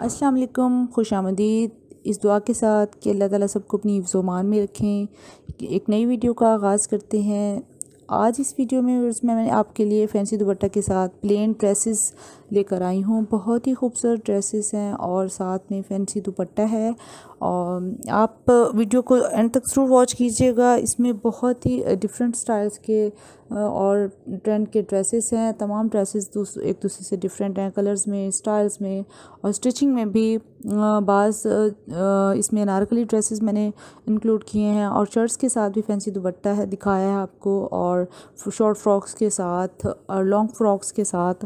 अस्सलाम वालेकुम खुश आमदीद इस दुआ के साथ कि अल्लाह ताला सबको अपनी हिफ्जोमान में रखें एक नई वीडियो का आगाज़ करते हैं आज इस वीडियो में उसमें मैंने आपके लिए फैंसी दुपट्टा के साथ प्लेन ड्रेसेस लेकर आई हूँ बहुत ही खूबसूरत ड्रेसेस हैं और साथ में फैंसी दुपट्टा है और um, आप वीडियो uh, को एंड तक ज़रूर वॉच कीजिएगा इसमें बहुत ही डिफरेंट uh, स्टाइल्स के uh, और ट्रेंड के ड्रेसेस हैं तमाम ड्रेसेस एक दूसरे से डिफरेंट हैं कलर्स में स्टाइल्स में और स्टिचिंग में भी बाज़ इसमें अनारकली ड्रेसेस मैंने इंक्लूड किए हैं और शर्ट्स के साथ भी फैंसी दुपट्टा है दिखाया है आपको और शॉर्ट फ्रॉक्स के साथ और लॉन्ग फ्रॉक्स के साथ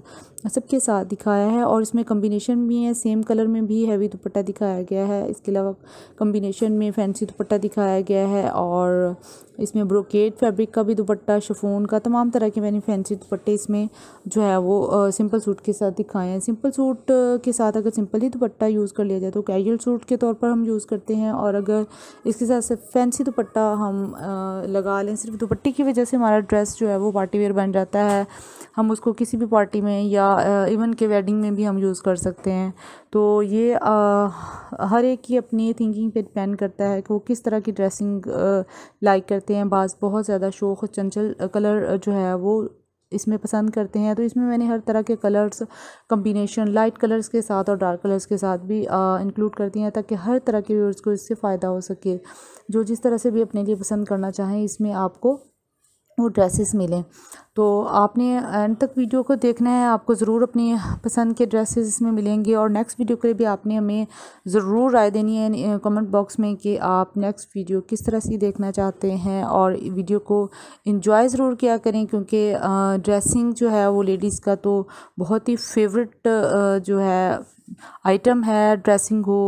सबके साथ दिखाया है और इसमें कम्बिनेशन भी है सेम कलर में भी हैवी दुपट्टा दिखाया गया है इसके अलावा कम्बिनेशन में फैंसी दुपट्टा दिखाया गया है और इसमें ब्रोकेड फैब्रिक का भी दुपट्टा शफून का तमाम तरह के मैंने फैंसी दुपट्टे इसमें जो है वो सिंपल सूट के साथ दिखाए हैं सिंपल सूट के साथ अगर सिंपल ही दुपट्टा यूज़ कर लिया जाए तो कैजुअल सूट के तौर पर हम यूज़ करते हैं और अगर इसके साथ फैंसी दुपट्टा हम लगा लें सिर्फ दुपट्टे की वजह से हमारा ड्रेस जो है वो पार्टी वेयर बन जाता है हम उसको किसी भी पार्टी में या इवन के वेडिंग में भी हम यूज़ कर सकते हैं तो ये आ, हर एक की अपनी थिंकिंग पे डिपेंड करता है कि वो किस तरह की ड्रेसिंग लाइक करते हैं बास बहुत ज़्यादा शौक चंचल कलर जो है वो इसमें पसंद करते हैं तो इसमें मैंने हर तरह के कलर्स कम्बिनेशन लाइट कलर्स के साथ और डार्क कलर्स के साथ भी इंक्लूड करती हैं ताकि हर तरह के व्यूअर्स को इससे फ़ायदा हो सके जो जिस तरह से भी अपने लिए पसंद करना चाहें इसमें आपको वो ड्रेसेस मिलें तो आपने एंड तक वीडियो को देखना है आपको ज़रूर अपनी पसंद के ड्रेसेस इसमें मिलेंगे और नेक्स्ट वीडियो के लिए भी आपने हमें ज़रूर राय देनी है कमेंट बॉक्स में कि आप नेक्स्ट वीडियो किस तरह से देखना चाहते हैं और वीडियो को इंजॉय ज़रूर किया करें क्योंकि ड्रेसिंग जो है वो लेडीज़ का तो बहुत ही फेवरेट जो है आइटम है ड्रेसिंग हो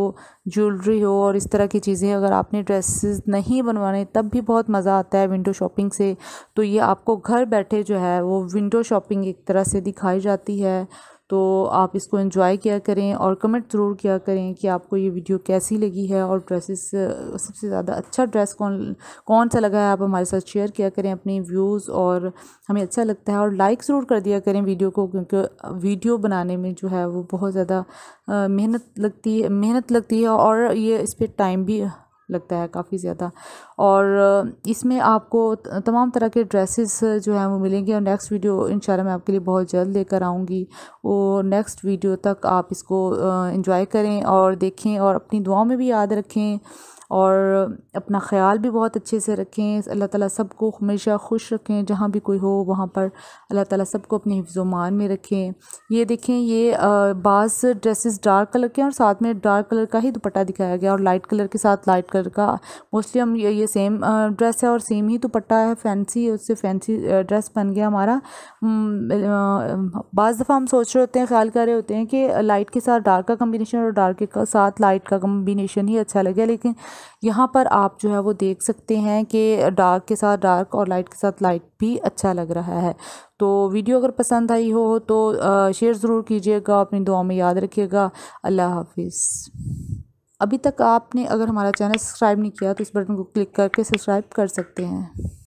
ज्वेलरी हो और इस तरह की चीज़ें अगर आपने ड्रेसेस नहीं बनवाने तब भी बहुत मज़ा आता है विंडो शॉपिंग से तो ये आपको घर बैठे जो है वो विंडो शॉपिंग एक तरह से दिखाई जाती है तो आप इसको इन्जॉय किया करें और कमेंट ज़रूर किया करें कि आपको ये वीडियो कैसी लगी है और ड्रेसेस सबसे ज़्यादा अच्छा ड्रेस कौन कौन सा लगा है आप हमारे साथ शेयर किया करें अपने व्यूज़ और हमें अच्छा लगता है और लाइक ज़रूर कर दिया करें वीडियो को क्योंकि वीडियो बनाने में जो है वो बहुत ज़्यादा मेहनत लगती है मेहनत लगती है और ये इस पर टाइम भी लगता है काफ़ी ज़्यादा और इसमें आपको तमाम तरह के ड्रेसेस जो हैं वो मिलेंगे और नेक्स्ट वीडियो इन मैं आपके लिए बहुत जल्द लेकर आऊँगी और नेक्स्ट वीडियो तक आप इसको इंजॉय करें और देखें और अपनी दुआओं में भी याद रखें और अपना ख्याल भी बहुत अच्छे से रखें अल्लाह ताला सबको हमेशा खुश रखें जहाँ भी कोई हो वहाँ पर अल्लाह ताला सबको अपने हिफ्ज़ोमान में रखें ये देखें ये बास ड्रेसेस डार्क कलर के हैं और साथ में डार्क कलर का ही दुपट्टा दिखाया गया और लाइट कलर के साथ लाइट कलर का मोस्टली हम ये, ये सेम ड्रेस है और सेम ही दुपट्टा है फैंसी उससे फैंसी ड्रेस बन गया हमारा बज़ दफ़ा हम सोच रहे होते हैं ख्याल कर रहे होते हैं कि लाइट के साथ डार्क का कम्बिनेशन और डार्क के साथ लाइट का कम्बिनेशन ही अच्छा लगे लेकिन यहाँ पर आप जो है वो देख सकते हैं कि डार्क के साथ डार्क और लाइट के साथ लाइट भी अच्छा लग रहा है तो वीडियो अगर पसंद आई हो तो शेयर ज़रूर कीजिएगा अपनी दुआ में याद रखिएगा अल्लाह हाफिज़ अभी तक आपने अगर हमारा चैनल सब्सक्राइब नहीं किया तो इस बटन को क्लिक करके सब्सक्राइब कर सकते हैं